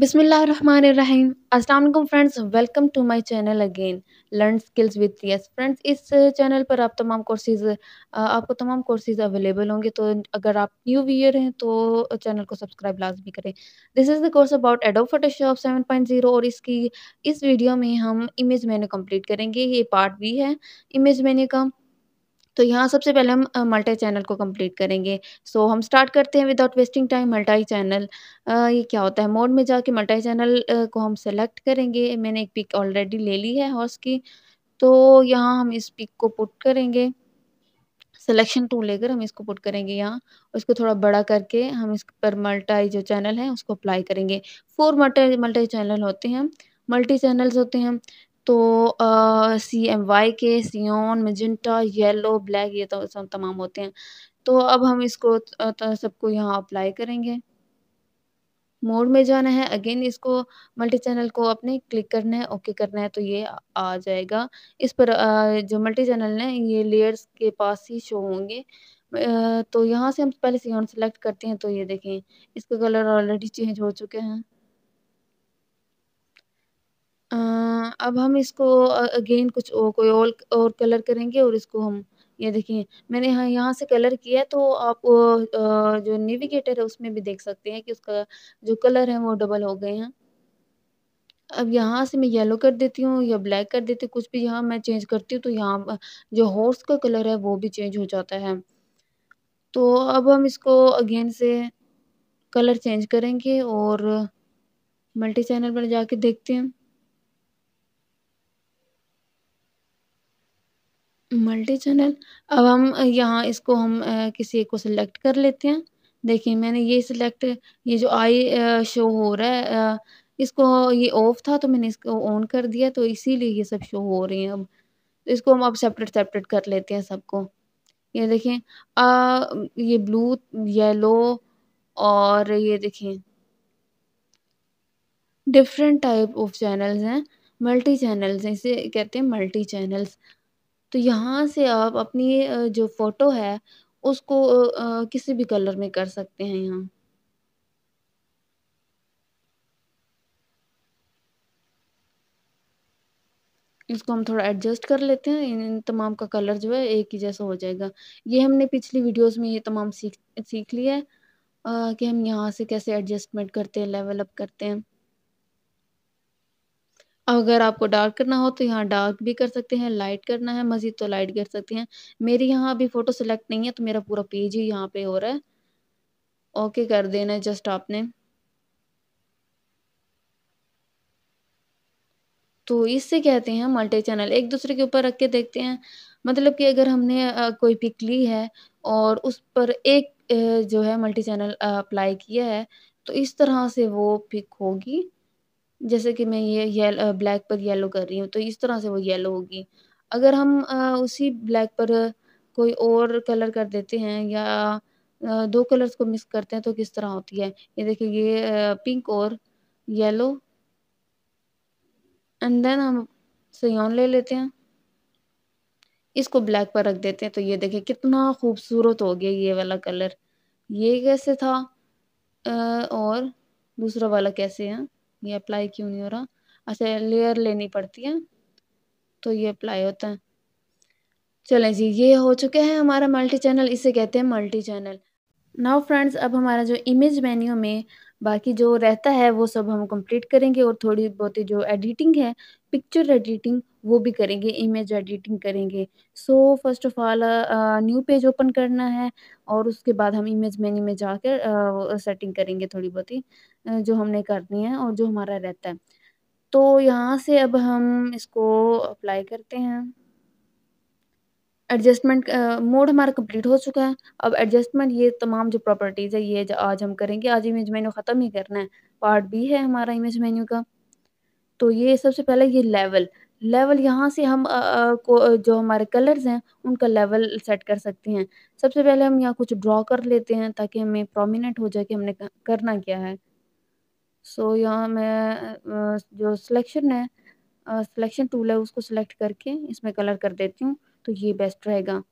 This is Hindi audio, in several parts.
बिसमीम अस्सलाम friends welcome to my channel again learn skills with yes friends इस चैनल पर आप तमाम कोर्सेज आपको तमाम कोर्सेज अवेलेबल होंगे तो अगर आप न्यू व्यूअर हैं तो चैनल को सब्सक्राइब लाजमी करें this is the course about Adobe Photoshop 7.0 और इसकी इस वीडियो में हम इमेज मैन्यू कम्प्लीट करेंगे ये पार्ट भी है इमेज मैन्यू का तो यहाँ सबसे पहले हम मल्टी चैनल को कंप्लीट करेंगे सो हम स्टार्ट करते हैं without wasting time multi channel ये क्या होता है मोड में जाके मल्टी चैनल को हम सेलेक्ट करेंगे मैंने एक पिक ऑलरेडी ले ली है हॉर्स की तो यहाँ हम इस पिक को पुट करेंगे सिलेक्शन टूल लेकर हम इसको पुट करेंगे यहाँ उसको थोड़ा बड़ा करके हम इस पर मल्टाई जो चैनल है उसको अप्लाई करेंगे फोर मल्टा मल्टी चैनल होते हैं मल्टी चैनल्स होते हैं तो सी एम वाई के सियोन मजेंटा येलो ब्लैक ये तो सब तमाम होते हैं तो अब हम इसको सबको यहाँ अप्लाई करेंगे मोड में जाना है अगेन इसको मल्टी चैनल को अपने क्लिक करना है ओके करना है तो ये आ जाएगा इस पर जो मल्टी चैनल है ये लेयर्स के पास ही शो होंगे तो यहाँ से हम पहले सियोन सेलेक्ट करते हैं तो ये देखें इसका कलर ऑलरेडी चेंज हो चुके हैं अब हम इसको अगेन कुछ और कोई और और कलर करेंगे और इसको हम ये देखिए मैंने यहाँ यहाँ से कलर किया तो आप जो नेविगेटर है उसमें भी देख सकते हैं कि उसका जो कलर है वो डबल हो गए हैं अब यहाँ से मैं येलो कर देती हूँ या ब्लैक कर देती हूँ कुछ भी यहाँ मैं चेंज करती हूँ तो यहाँ जो हॉर्स का कलर है वो भी चेंज हो जाता है तो अब हम इसको अगेन से कलर चेंज करेंगे और मल्टी चैनल पर जाके देखते हैं मल्टी चैनल अब हम यहाँ इसको हम किसी एक को सिलेक्ट कर लेते हैं देखिए मैंने ये सिलेक्ट ये जो आई शो हो रहा है इसको ये ऑफ था तो मैंने इसको ऑन कर दिया तो इसीलिए ये सब शो हो रही हैं अब तो इसको हम अब सेपरेट सेपरेट कर लेते हैं सबको ये देखें आ, ये ब्लू येलो और ये देखें डिफरेंट टाइप ऑफ चैनल्स हैं मल्टी चैनल्स हैं इसे कहते हैं मल्टी चैनल्स तो यहाँ से आप अपनी जो फ़ोटो है उसको किसी भी कलर में कर सकते हैं यहाँ। इसको हम थोड़ा एडजस्ट कर लेते हैं इन इन तमाम का कलर जो है एक ही जैसा हो जाएगा। ये हमने पिछली वीडियोज़ में ये तमाम सीख सीख लिया है कि हम यहाँ से कैसे एडजस्टमेंट करते हैं, लेवल अप करते हैं। अगर आपको डार्क करना हो तो यहाँ डार्क भी कर सकते हैं लाइट करना है मज़ीद तो लाइट कर सकते हैं मेरी यहाँ अभी फ़ोटो सेलेक्ट नहीं है तो मेरा पूरा पेज ही यहाँ पे हो रहा है ओके कर देना है जस्ट आपने तो इससे कहते हैं मल्टी चैनल एक दूसरे के ऊपर रख के देखते हैं मतलब कि अगर हमने कोई पिक ली है और उस पर एक जो है मल्टी चैनल अप्लाई किया है तो इस तरह से वो पिक होगी जैसे कि मैं ये येलो ब्लैक पर येलो कर रही हूँ तो इस तरह से वो येलो होगी अगर हम उसी ब्लैक पर कोई और कलर कर देते हैं या दो कलर्स को मिक्स करते हैं तो किस तरह होती है ये देखिए ये पिंक और येलो एंड देन हम सयोन ले लेते हैं इसको ब्लैक पर रख देते हैं तो ये देखिए कितना खूबसूरत हो गया ये वाला कलर ये कैसे था और दूसरा वाला कैसे है ये अप्लाई क्यों नहीं हो रहा ऐसे अच्छा, लेयर लेनी पड़ती है तो ये अप्लाई होता है चलें जी ये हो चुके हैं हमारा मल्टी चैनल इसे कहते हैं मल्टी चैनल नाउ फ्रेंड्स अब हमारा जो इमेज मेन्यू में बाकी जो रहता है वो सब हम कंप्लीट करेंगे और थोड़ी बहुत जो एडिटिंग है पिक्चर एडिटिंग वो भी करेंगे इमेज एडिटिंग करेंगे so first of all new page open करना है और उसके बाद हम इमेज मेन्यू में जाकर सेटिंग करेंगे थोड़ी बहुत ही जो हमने करनी है और जो हमारा रहता है तो यहाँ से अब हम इसको अप्लाई करते हैं एडजस्टमेंट मोड हमारा कंप्लीट हो चुका है अब एडजस्टमेंट ये तमाम जो प्रॉपर्टीज़ है ये आज हम करेंगे आज इमेज मेन्यू ख़त्म ही करना है पार्ट बी है हमारा इमेज मेन्यू का तो ये सबसे पहले ये लेवल लेवल यहाँ से हम को जो हमारे कलर्स हैं उनका लेवल सेट कर सकते हैं सबसे पहले हम यहाँ कुछ ड्रॉ कर लेते हैं ताकि हमें प्रोमिनेंट हो जाए कि हमने करना क्या है सो so, यहाँ मैं जो सिलेक्शन है सिलेक्शन टूल है उसको सिलेक्ट करके इसमें कलर कर देती हूँ तो ये बेस्ट रहेगा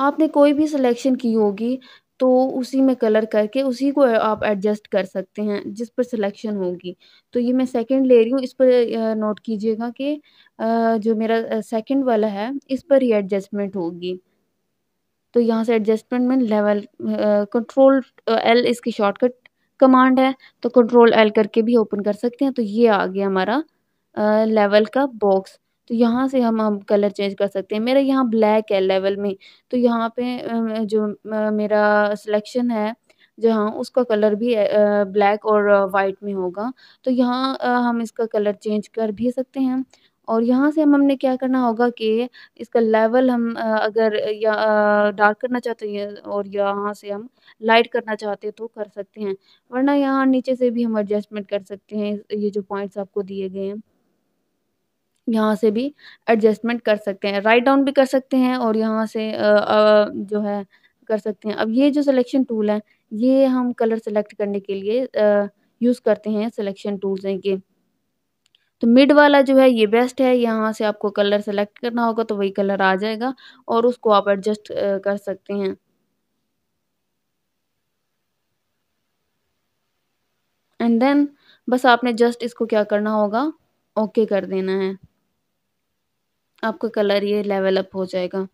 आपने कोई भी सिलेक्शन की होगी तो उसी में कलर करके उसी को आप एडजस्ट कर सकते हैं जिस पर सिलेक्शन होगी तो ये मैं सेकंड ले रही हूँ इस पर नोट कीजिएगा कि जो मेरा सेकंड वाला है इस पर ही एडजस्टमेंट होगी तो यहाँ से एडजस्टमेंट में लेवल कंट्रोल एल इसकी शॉर्टकट कमांड है तो कंट्रोल एल करके भी ओपन कर सकते हैं तो ये आ गया हमारा लेवल का बॉक्स तो यहाँ से हम हम कलर चेंज कर सकते हैं मेरा यहाँ ब्लैक है लेवल में तो यहाँ पे जो मेरा सिलेक्शन है जो हाँ उसका कलर भी ब्लैक और वाइट में होगा तो यहाँ हम इसका कलर चेंज कर भी सकते हैं और यहाँ से हम हमने क्या करना होगा कि इसका लेवल हम अगर या डार्क करना चाहते हैं और यहाँ से हम लाइट करना चाहते हैं तो कर सकते हैं वरना यहाँ नीचे से भी हम एडजस्टमेंट कर सकते हैं ये जो पॉइंट्स आपको दिए गए हैं यहाँ से भी एडजस्टमेंट कर सकते हैं राइट डाउन भी कर सकते हैं और यहाँ से जो है कर सकते हैं अब ये जो सिलेक्शन टूल है ये हम कलर सेलेक्ट करने के लिए यूज़ करते हैं सिलेक्शन टूल्स के तो मिड वाला जो है ये बेस्ट है यहाँ से आपको कलर सेलेक्ट करना होगा तो वही कलर आ जाएगा और उसको आप एडजस्ट कर सकते हैं एंड देन बस आपने जस्ट इसको क्या करना होगा ओके okay कर देना है आपका कलर ये लेवल अप हो जाएगा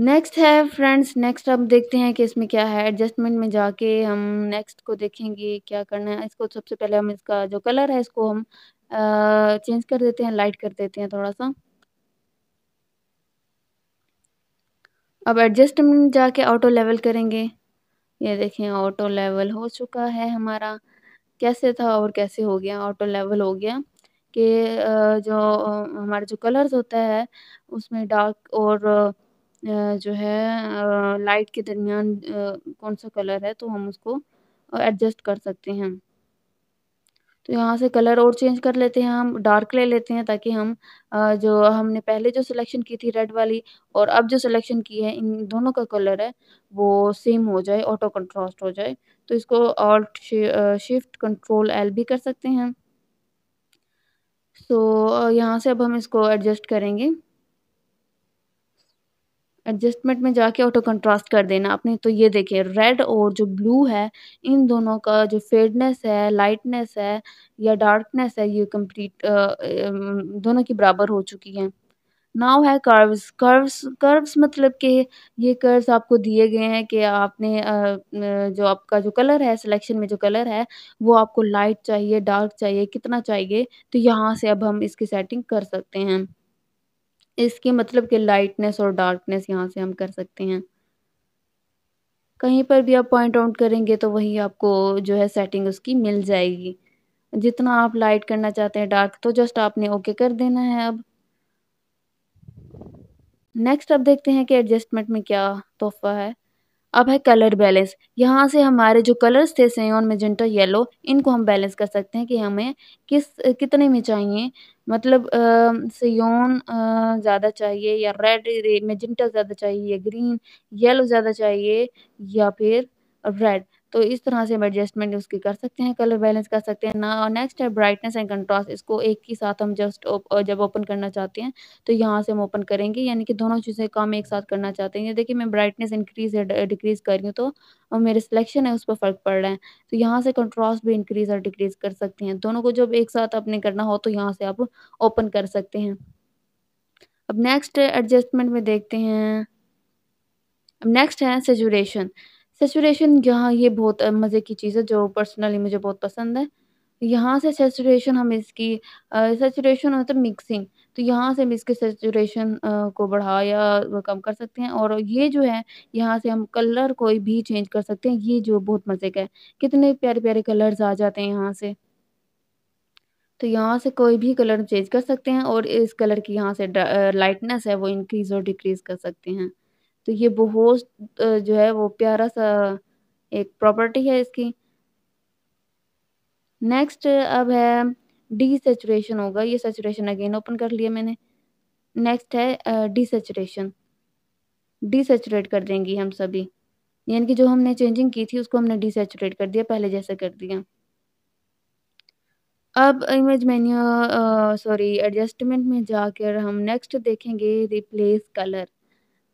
नेक्स्ट है फ्रेंड्स नेक्स्ट अब देखते हैं कि इसमें क्या है एडजस्टमेंट में जाके हम नेक्स्ट को देखेंगे क्या करना है इसको सबसे पहले हम इसका जो कलर है इसको हम चेंज कर देते हैं लाइट कर देते हैं थोड़ा सा अब एडजस्टमेंट जाके ऑटो लेवल करेंगे ये देखें ऑटो लेवल हो चुका है हमारा कैसे था और कैसे हो गया ऑटो लेवल हो गया के जो हमारे जो कलर्स होता है उसमें डार्क और जो है लाइट के दरमियान कौन-सा कलर है तो हम उसको एडजस्ट कर सकते हैं। तो यहाँ से कलर और चेंज कर लेते हैं हम, डार्क ले लेते हैं ताकि हम जो हमने पहले जो सिलेक्शन की थी रेड वाली और अब जो सिलेक्शन की है इन दोनों का कलर है वो सेम हो जाए, ऑटो कंट्रास्ट हो जाए। तो इसको ऑल्ट शिफ्ट कंट्रोल एल भी कर सकते हैं। तो यहाँ से अब हम इसको एडजस्ट करेंगे एडजस्टमेंट में जाके ऑटो कंट्रास्ट कर देना आपने तो ये देखिए रेड और जो ब्लू है इन दोनों का जो फेडनेस है लाइटनेस है या डार्कनेस है ये कंप्लीट दोनों की बराबर हो चुकी है नाव है कर्व्स कर्व्स कर्व्स मतलब कि ये कर्व्स आपको दिए गए हैं कि आपने जो आपका जो कलर है सिलेक्शन में जो कलर है वो आपको लाइट चाहिए डार्क चाहिए कितना चाहिए तो यहाँ से अब हम इसकी सेटिंग कर सकते हैं इसकी मतलब कि लाइटनेस और डार्कनेस यहाँ से हम कर सकते हैं कहीं पर भी आप पॉइंट आउट करेंगे तो वही आपको जो है सेटिंग उसकी मिल जाएगी जितना आप लाइट करना चाहते हैं डार्क तो जस्ट आपने ओके कर देना है अब नेक्स्ट अब देखते हैं कि एडजस्टमेंट में क्या तोहफा है अब है कलर बैलेंस यहाँ से हमारे जो कलर्स थे सेन मेजेंटा येलो इनको हम बैलेंस कर सकते हैं कि हमें किस कितने में चाहिए मतलब सेन ज़्यादा चाहिए या रेड मेजेंटा ज़्यादा चाहिए या ग्रीन येलो ज़्यादा चाहिए या फिर रेड तो इस तरह से हम एडजस्टमेंट उसकी कर सकते हैं कलर बैलेंस कर सकते हैं ना नेक्स्ट है ब्राइटनेस एंड कंट्रास्ट इसको एक ही साथ हम जस्ट ओप, जब ओपन करना चाहते हैं तो यहाँ से हम ओपन करेंगे यानी कि दोनों चीज़ें काम एक साथ करना चाहते हैं देखिए मैं ब्राइटनेस इंक्रीज या डिक्रीज़ कर रही हूँ तो और मेरे सिलेक्शन है उस पर फ़र्क पड़ रहा है तो यहाँ से कंट्रास्ट भी इंक्रीज़ और डिक्रीज़ कर सकते हैं दोनों को जब एक साथ आपने करना हो तो यहाँ से आप ओपन कर सकते हैं अब नेक्स्ट एडजस्टमेंट में देखते हैं अब नेक्स्ट है सेचुरेशन सेचुरेशन यहाँ ये बहुत मज़े की चीज़ है जो पर्सनली मुझे बहुत पसंद है। यहाँ से सेचुरेशन हम इसकी सेचुरेशन सैचुरेशन मतलब मिक्सिंग तो यहाँ से हम इसके सेचुरेशन को बढ़ा या कम कर सकते हैं और ये जो है यहाँ से हम कलर कोई भी चेंज कर सकते हैं, ये जो बहुत मज़े का है। कितने प्यारे-प्यारे कलर्स आ जाते हैं यहाँ से। तो यहाँ से कोई भी कलर चेंज कर सकते हैं और इस कलर की यहाँ से लाइटनेस है वो इंक्रीज़ और डिक्रीज़ कर सकते हैं। तो ये बहुत जो है वो प्यारा सा एक प्रॉपर्टी है इसकी। नेक्स्ट अब है डी सेचुरेशन होगा, ये सेचुरेशन अगेन ओपन कर लिया मैंने। नेक्स्ट है सेचुरेशन डी सेचुरेट कर देंगी हम सभी, यानी कि जो हमने चेंजिंग की थी उसको हमने सेचुरेट कर दिया, पहले जैसा कर दिया। अब इमेज मैन्यू सॉरी एडजस्टमेंट में जाकर हम नेक्स्ट देखेंगे रिप्लेस कलर।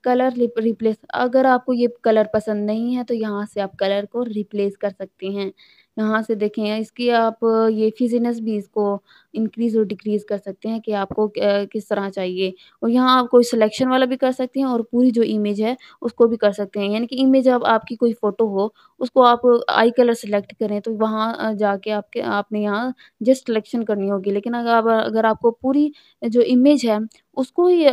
कलर रिप्लेस अगर आपको ये कलर पसंद नहीं है तो यहाँ से आप कलर को रिप्लेस कर सकती हैं यहाँ से देखें इसकी आप ये फिजीनेस भी इसको इंक्रीज़ और डिक्रीज़ कर सकते हैं कि आपको किस तरह चाहिए और यहाँ आप कोई सिलेक्शन वाला भी कर सकते हैं और पूरी जो इमेज है उसको भी कर सकते हैं यानी कि इमेज अब आपकी कोई फ़ोटो हो उसको आप आई कलर सेलेक्ट करें तो वहाँ जाके आपके आपने यहाँ जस्ट सिलेक्शन करनी होगी लेकिन अगर आप अगर आपको पूरी जो इमेज है उसको ही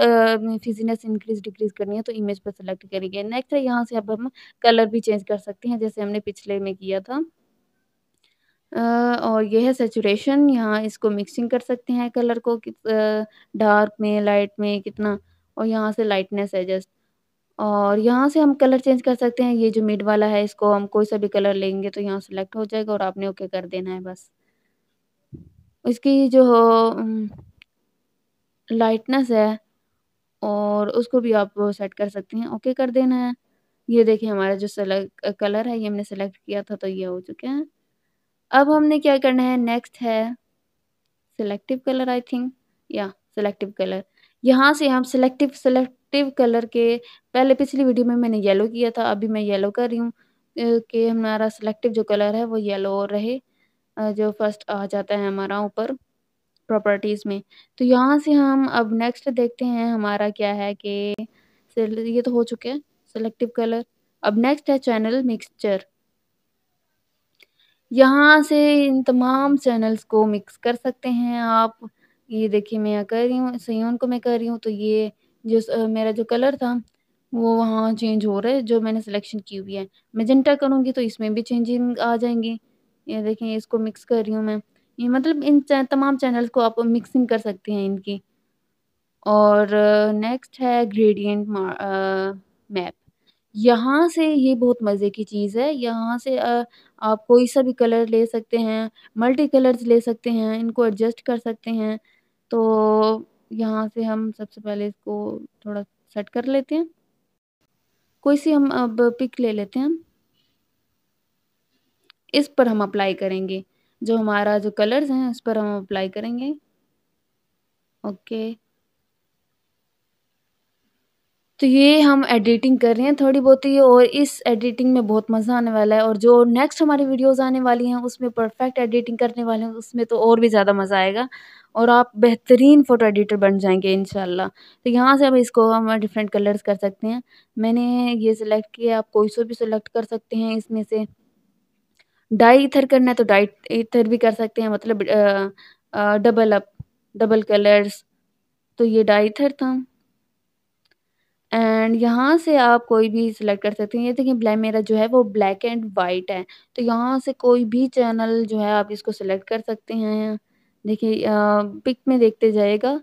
फिजीनेस इंक्रीज डिक्रीज करनी है तो इमेज पर सेलेक्ट करेंगे नेक्स्ट यहाँ से अब हम कलर भी चेंज कर सकते हैं जैसे हमने पिछले में किया था और ये है सेचुरेशन यहाँ इसको मिक्सिंग कर सकते हैं कलर को कित डार्क में लाइट में कितना और यहाँ से लाइटनेस है जस्ट और यहाँ से हम कलर चेंज कर सकते हैं ये जो मिड वाला है इसको हम कोई सा भी कलर लेंगे तो यहाँ सेलेक्ट हो जाएगा और आपने ओके कर देना है बस। इसकी जो लाइटनेस है और उसको भी आप सेट कर सकते हैं, ओके कर देना है। ये देखिए हमारा जो सेलेक्ट कलर है ये हमने सेलेक्ट किया था तो ये हो चुके हैं। अब हमने क्या करना है नेक्स्ट है सिलेक्टिव कलर आई थिंक या सिलेक्टिव कलर यहाँ से हम सिलेक्टिव सिलेक्टिव कलर के पहले पिछली वीडियो में मैंने येलो किया था अभी मैं येलो कर रही हूँ कि हमारा सिलेक्टिव जो कलर है वो येलो रहे जो फर्स्ट आ जाता है हमारा ऊपर प्रॉपर्टीज़ में तो यहाँ से हम अब नेक्स्ट देखते हैं हमारा क्या है कि ये तो हो चुका है सिलेक्टिव कलर अब नेक्स्ट है चैनल मिक्सचर यहाँ से इन तमाम चैनल्स को मिक्स कर सकते हैं आप ये देखिए मैं कर रही हूँ सयोन को मैं कर रही हूँ तो ये जो मेरा जो कलर था वो वहाँ चेंज हो रहा है जो मैंने सिलेक्शन की हुई है मेजेंटा करूँगी तो इसमें भी चेंजिंग आ जाएंगी ये देखें इसको मिक्स कर रही हूँ मैं ये मतलब इन तमाम चैनल्स को आप मिक्सिंग कर सकते हैं इनकी और नेक्स्ट है ग्रेडियंट मैप यहाँ से ये बहुत मज़े की चीज़ है यहाँ से आप कोई सा भी कलर ले सकते हैं मल्टी कलर्स ले सकते हैं इनको एडजस्ट कर सकते हैं। तो यहाँ से हम सबसे पहले इसको थोड़ा सेट कर लेते हैं। कोई सी हम अब पिक ले लेते हैं। इस पर हम अप्लाई करेंगे जो हमारा जो कलर्स हैं उस पर हम अप्लाई करेंगे। ओके। तो ये हम एडिटिंग कर रहे हैं थोड़ी बहुत ही और इस एडिटिंग में बहुत मज़ा आने वाला है और जो नेक्स्ट हमारी वीडियोस आने वाली हैं उसमें परफेक्ट एडिटिंग करने वाले हैं उसमें तो और भी ज़्यादा मज़ा आएगा और आप बेहतरीन फ़ोटो एडिटर बन जाएंगे इन तो यहाँ से अब इसको हम डिफरेंट कलर्स कर सकते हैं मैंने ये सिलेक्ट किया आप कोई सो भी सिलेक्ट कर सकते हैं इसमें से डाई इथर करना है तो डाई इथर भी कर सकते हैं मतलब आ, आ, डबल अप डबल कलर्स तो ये डाई इथर था एंड यहाँ से आप कोई भी सिलेक्ट कर सकते हैं ये देखिए ब्लैक मेरा जो है वो ब्लैक एंड वाइट है तो यहाँ से कोई भी चैनल जो है आप इसको सिलेक्ट कर सकते हैं देखिए पिक में देखते जाएगा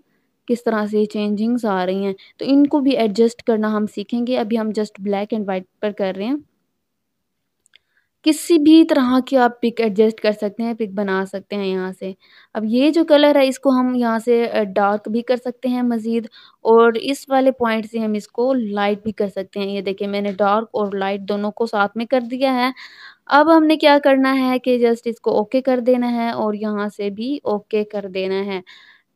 किस तरह से ये चेंजिंग्स आ रही हैं तो इनको भी एडजस्ट करना हम सीखेंगे अभी हम जस्ट ब्लैक एंड वाइट पर कर रहे हैं किसी भी तरह की आप पिक एडजस्ट कर सकते हैं पिक बना सकते हैं यहाँ से अब ये जो कलर है इसको हम यहाँ से डार्क भी कर सकते हैं मज़ीद और इस वाले पॉइंट से हम इसको लाइट भी कर सकते हैं ये देखिए मैंने डार्क और लाइट दोनों को साथ में कर दिया है अब हमने क्या करना है कि जस्ट इसको ओके कर देना है और यहाँ से भी ओके कर देना है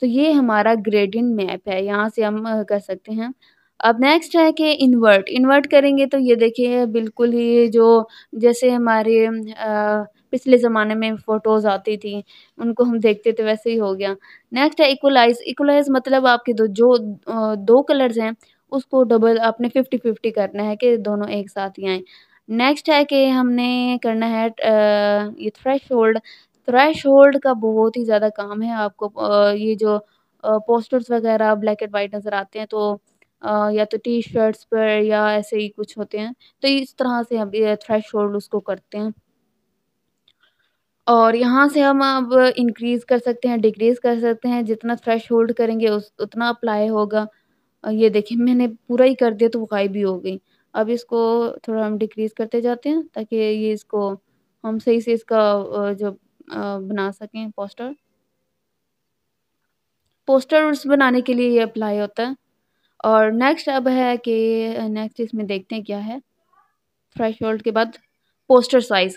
तो ये हमारा ग्रेडियंट मैप है यहाँ से हम कर सकते हैं अब नेक्स्ट है कि इन्वर्ट इन्वर्ट करेंगे तो ये देखिए बिल्कुल ही जो जैसे हमारे पिछले ज़माने में फ़ोटोज़ आती थी उनको हम देखते थे वैसे ही हो गया नेक्स्ट है इक्वलाइज इक्वलाइज मतलब आपके दो जो दो कलर्स हैं उसको डबल आपने फिफ्टी फिफ्टी करना है कि दोनों एक साथ ही आएँ नेक्स्ट है कि हमने करना है ये थ्रेश होल्ड थ्रेश होल्ड का बहुत ही ज़्यादा काम है आपको ये जो पोस्टर्स वगैरह ब्लैक एंड वाइट नज़र आते हैं तो या तो टी-शर्ट्स पर या ऐसे ही कुछ होते हैं, तो इस तरह से हम थ्रेश उसको करते हैं। और यहाँ से हम अब इनक्रीज़ कर सकते हैं, डिक्रीज़ कर सकते हैं, जितना थ्रेश होल्ड करेंगे उस उतना अप्लाई होगा। ये देखिए मैंने पूरा ही कर दिया तो वो गायब भी हो गई। अब इसको थोड़ा हम डिक्रीज़ करते जाते हैं ताकि ये इसको हम सही से इसका जो बना सकें पोस्टर। पोस्टर्स बनाने के लिए ये अप्लाई होता है। और नेक्स्ट अब है कि नेक्स्ट uh, इसमें देखते हैं क्या है फ्रेश होल्ड के बाद पोस्टर साइज़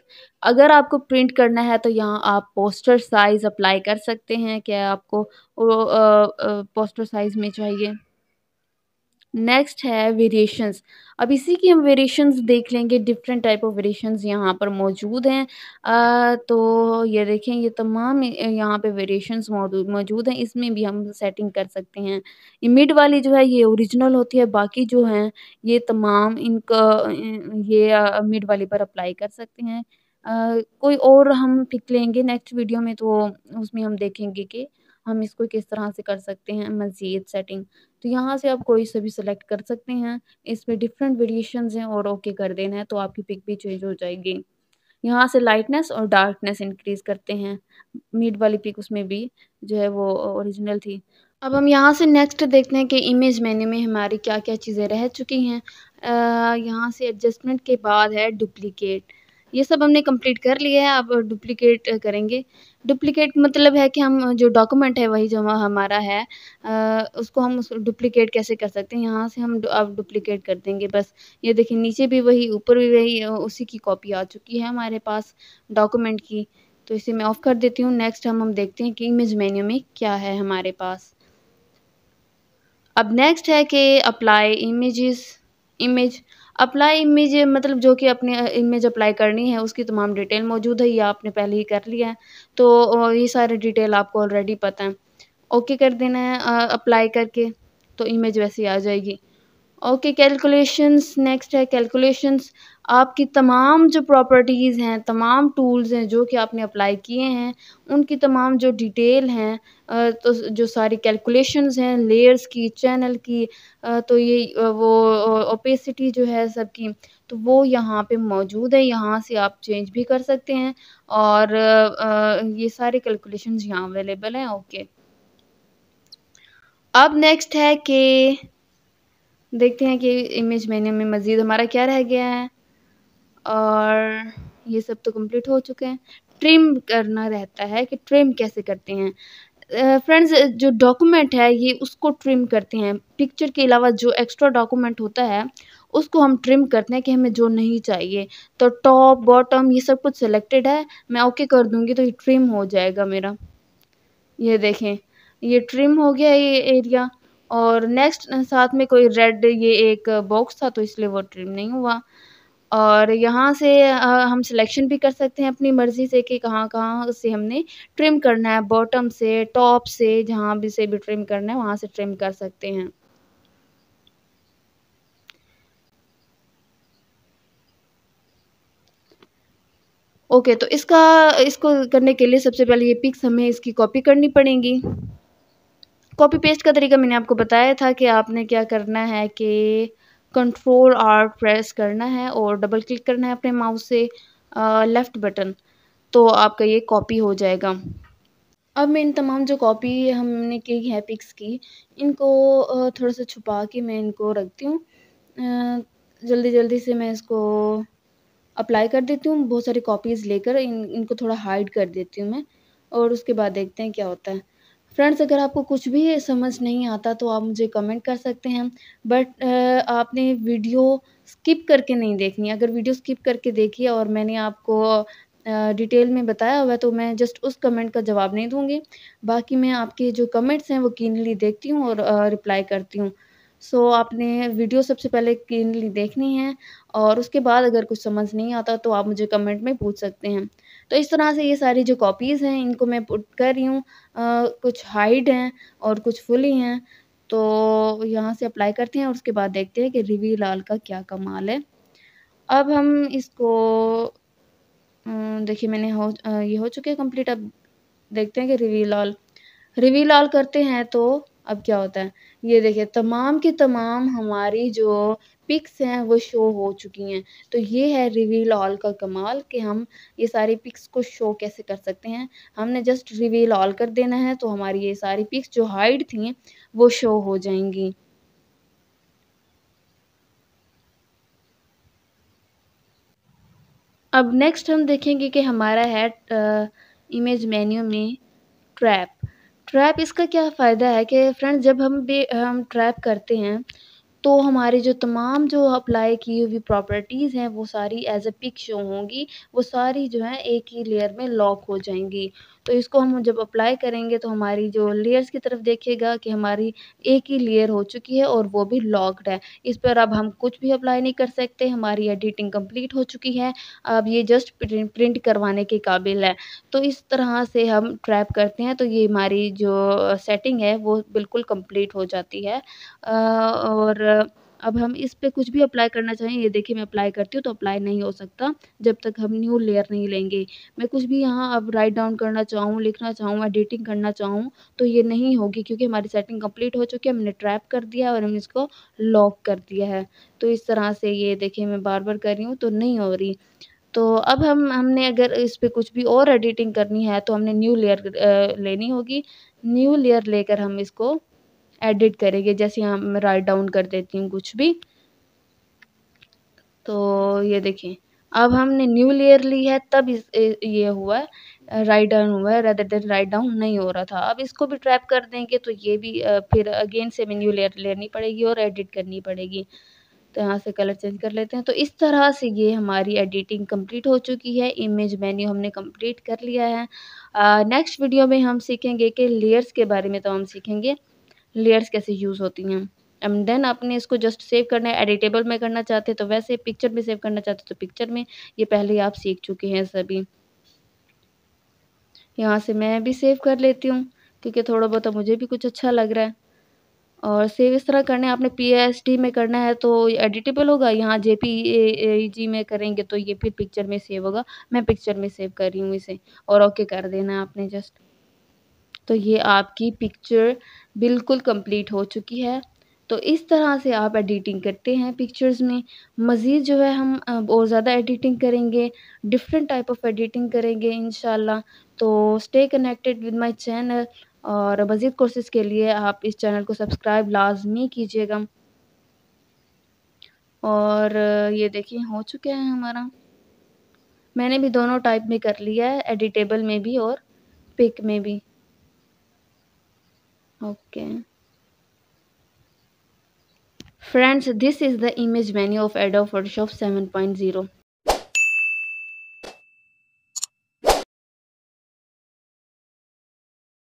अगर आपको प्रिंट करना है तो यहाँ आप पोस्टर साइज़ अप्लाई कर सकते हैं क्या आपको पोस्टर uh, साइज़ uh, में चाहिए नेक्स्ट है वेरिएशंस अब इसी की हम वेरिएशंस देख लेंगे डिफरेंट टाइप ऑफ वेरिएशंस यहाँ पर मौजूद हैं आ, तो ये देखें ये तमाम यहाँ पे वेरिएशंस मौजूद हैं इसमें भी हम सेटिंग कर सकते हैं ये मिड वाली जो है ये ओरिजिनल होती है बाकी जो हैं ये तमाम इनका ये मिड वाली पर अप्लाई कर सकते हैं आ, कोई और हम पिक लेंगे नेक्स्ट वीडियो में तो उसमें हम देखेंगे कि हम इसको किस तरह से कर सकते हैं मज़ीद सेटिंग तो यहाँ से आप कोई सा भी सिलेक्ट कर सकते हैं इसमें डिफरेंट वेरिएशन हैं और ओके कर देना है तो आपकी पिक भी चेंज हो जाएगी यहाँ से लाइटनेस और डार्कनेस इंक्रीज़ करते हैं मीट वाली पिक उसमें भी जो है वो ओरिजिनल थी अब हम यहाँ से नेक्स्ट देखते हैं कि इमेज मेन्यू में हमारी क्या क्या चीज़ें रह चुकी हैं यहाँ से एडजस्टमेंट के बाद है डुप्लीकेट ये सब हमने कंप्लीट कर लिया है अब डुप्लीकेट करेंगे डुप्लीकेट मतलब है कि हम जो डॉक्यूमेंट है वही जो हमारा है उसको हम डुप्लीकेट कैसे कर सकते हैं यहाँ से हम अब डुप्लीकेट कर देंगे बस ये देखिए नीचे भी वही ऊपर भी वही उसी की कॉपी आ चुकी है हमारे पास डॉक्यूमेंट की तो इसे मैं ऑफ़ कर देती हूँ नेक्स्ट हम हम देखते हैं कि इमेज मेन्यू में क्या है हमारे पास अब नेक्स्ट है कि apply images image apply image मतलब जो कि अपने इमेज अप्लाई करनी है उसकी तमाम डिटेल मौजूद है या आपने पहले ही कर लिया है तो ये सारे डिटेल आपको ऑलरेडी पता है ओके कर देना है अप्लाई करके तो इमेज ही आ जाएगी ओके कैलकुलेशंस नेक्स्ट है कैलकुलेशंस आपकी तमाम जो प्रॉपर्टीज़ हैं तमाम टूल्स हैं जो कि आपने अप्लाई किए हैं उनकी तमाम जो डिटेल हैं तो जो सारी कैलकुलेशंस हैं लेयर्स की चैनल की तो ये वो ओपेसिटी जो है सबकी तो वो यहाँ पे मौजूद है यहाँ से आप चेंज भी कर सकते हैं और ये सारे कैलकुलेशंस यहाँ अवेलेबल हैं ओके अब नेक्स्ट है कि देखते हैं कि इमेज मैंने में मज़ीद हमारा क्या रह गया है और ये सब तो कंप्लीट हो चुके हैं ट्रिम करना रहता है कि ट्रिम कैसे करते हैं फ्रेंड्स uh, जो डॉक्यूमेंट है ये उसको ट्रिम करते हैं पिक्चर के अलावा जो एक्स्ट्रा डॉक्यूमेंट होता है उसको हम ट्रिम करते हैं कि हमें जो नहीं चाहिए तो टॉप बॉटम ये सब कुछ सिलेक्टेड है मैं ओके कर दूँगी तो ये ट्रिम हो जाएगा मेरा ये देखें ये ट्रिम हो गया ये एरिया और नेक्स्ट साथ में कोई रेड ये एक बॉक्स था तो इसलिए वो ट्रिम नहीं हुआ और यहाँ से हम सिलेक्शन भी कर सकते हैं अपनी मर्ज़ी से कि कहाँ कहाँ से हमने ट्रिम करना है बॉटम से टॉप से जहाँ भी से भी ट्रिम करना है वहाँ से ट्रिम कर सकते हैं ओके okay, तो इसका इसको करने के लिए सबसे पहले ये पिक्स हमें इसकी कॉपी करनी पड़ेगी कॉपी पेस्ट का तरीका मैंने आपको बताया था कि आपने क्या करना है कि कंट्रोल आर प्रेस करना है और डबल क्लिक करना है अपने माउस से लेफ़्ट बटन तो आपका ये कॉपी हो जाएगा अब मैं इन तमाम जो कॉपी हमने की है पिक्स की इनको थोड़ा सा छुपा के मैं इनको रखती हूँ जल्दी जल्दी से मैं इसको अप्लाई कर देती हूँ बहुत सारी कॉपीज़ लेकर इन इनको थोड़ा हाइड कर देती हूँ मैं और उसके बाद देखते हैं क्या होता है फ्रेंड्स अगर आपको कुछ भी समझ नहीं आता तो आप मुझे कमेंट कर सकते हैं बट आपने वीडियो स्किप करके नहीं देखनी अगर वीडियो स्किप करके देखी और मैंने आपको डिटेल में बताया हुआ है तो मैं जस्ट उस कमेंट का जवाब नहीं दूंगी बाकी मैं आपके जो कमेंट्स हैं वो कीनली देखती हूँ और रिप्लाई करती हूँ सो so, आपने वीडियो सबसे पहले क्लीनली देखनी है और उसके बाद अगर कुछ समझ नहीं आता तो आप मुझे कमेंट में पूछ सकते हैं तो इस तरह से ये सारी जो कॉपीज़ हैं इनको मैं पुट कर रही हूँ कुछ हाइड हैं और कुछ फुली हैं तो यहाँ से अप्लाई करते हैं और उसके बाद देखते हैं कि रिवी लाल का क्या कमाल है अब हम इसको देखिए मैंने हो ये हो चुके हैं कंप्लीट अब देखते हैं कि रिवी लाल रिवी लाल करते हैं तो अब क्या होता है ये देखिए तमाम की तमाम हमारी जो पिक्स हैं वो शो हो चुकी हैं तो ये है रिवील ऑल का कमाल कि हम ये सारी पिक्स को शो कैसे कर सकते हैं हमने जस्ट रिवील ऑल कर देना है तो हमारी ये सारी पिक्स जो हाइड थी वो शो हो जाएंगी अब नेक्स्ट हम देखेंगे कि हमारा है इमेज मेन्यू में ट्रैप ट्रैप इसका क्या फ़ायदा है कि फ्रेंड्स जब हम भी हम ट्रैप करते हैं तो हमारे जो तमाम जो अप्लाई की हुई प्रॉपर्टीज़ हैं वो सारी एज ए पिक शो होंगी वो सारी जो है एक ही लेयर में लॉक हो जाएंगी तो इसको हम जब अप्लाई करेंगे तो हमारी जो लेयर्स की तरफ देखिएगा कि हमारी एक ही लेयर हो चुकी है और वो भी लॉक्ड है इस पर अब हम कुछ भी अप्लाई नहीं कर सकते हमारी एडिटिंग कंप्लीट हो चुकी है अब ये जस्ट प्रिंट करवाने के काबिल है तो इस तरह से हम ट्रैप करते हैं तो ये हमारी जो सेटिंग है वो बिल्कुल कम्प्लीट हो जाती है और अब हम इस पर कुछ भी अप्लाई करना चाहें ये देखिए मैं अप्लाई करती हूँ तो अप्लाई नहीं हो सकता जब तक हम न्यू लेयर नहीं लेंगे मैं कुछ भी यहाँ अब राइट डाउन करना चाहूँ लिखना चाहूँ एडिटिंग करना चाहूँ तो ये नहीं होगी क्योंकि हमारी सेटिंग कम्प्लीट हो चुकी है हमने ट्रैप कर दिया है और हमने इसको लॉक कर दिया है तो इस तरह से ये देखिए मैं बार बार कर रही हूँ तो नहीं हो रही तो अब हम हमने अगर इस पर कुछ भी और एडिटिंग करनी है तो हमने न्यू लेयर लेनी होगी न्यू लेयर लेकर हम इसको एडिट करेंगे जैसे यहाँ मैं राइट डाउन कर देती हूँ कुछ भी तो ये देखें अब हमने न्यू लेयर ली है तब इस ये हुआ है राइट डाउन हुआ है रेदर देन राइट डाउन नहीं हो रहा था अब इसको भी ट्रैप कर देंगे तो ये भी फिर अगेन से हमें न्यू लेयर लेनी पड़ेगी और एडिट करनी पड़ेगी तो यहाँ से कलर चेंज कर लेते हैं तो इस तरह से ये हमारी एडिटिंग कंप्लीट हो चुकी है इमेज मेन्यू हमने कंप्लीट कर लिया है नेक्स्ट वीडियो में हम सीखेंगे कि लेयर्स के बारे में तो हम सीखेंगे लेयर्स कैसे यूज़ होती हैं एंड देन आपने इसको जस्ट सेव करना है एडिटेबल में करना चाहते हैं तो वैसे पिक्चर में सेव करना चाहते तो पिक्चर में ये पहले आप सीख चुके हैं सभी यहाँ से मैं भी सेव कर लेती हूँ क्योंकि थोड़ा बहुत मुझे भी कुछ अच्छा लग रहा है और सेव इस तरह करना है आपने पी में करना है तो एडिटेबल होगा यहाँ जे पी जी में करेंगे तो ये फिर पिक्चर में सेव होगा मैं पिक्चर में सेव कर रही हूँ इसे और ओके कर देना है आपने जस्ट तो ये आपकी पिक्चर बिल्कुल कंप्लीट हो चुकी है तो इस तरह से आप एडिटिंग करते हैं पिक्चर्स में मज़ीद जो है हम और ज़्यादा एडिटिंग करेंगे डिफरेंट टाइप ऑफ एडिटिंग करेंगे इन तो stay connected with my channel और मज़ीद कोर्सेज़ के लिए आप इस चैनल को सब्सक्राइब लाजमी कीजिएगा और ये देखिए हो चुका है हमारा मैंने भी दोनों टाइप में कर लिया है एडिटेबल में भी और पिक में भी okay friends this is the image menu of adobe photoshop 7.0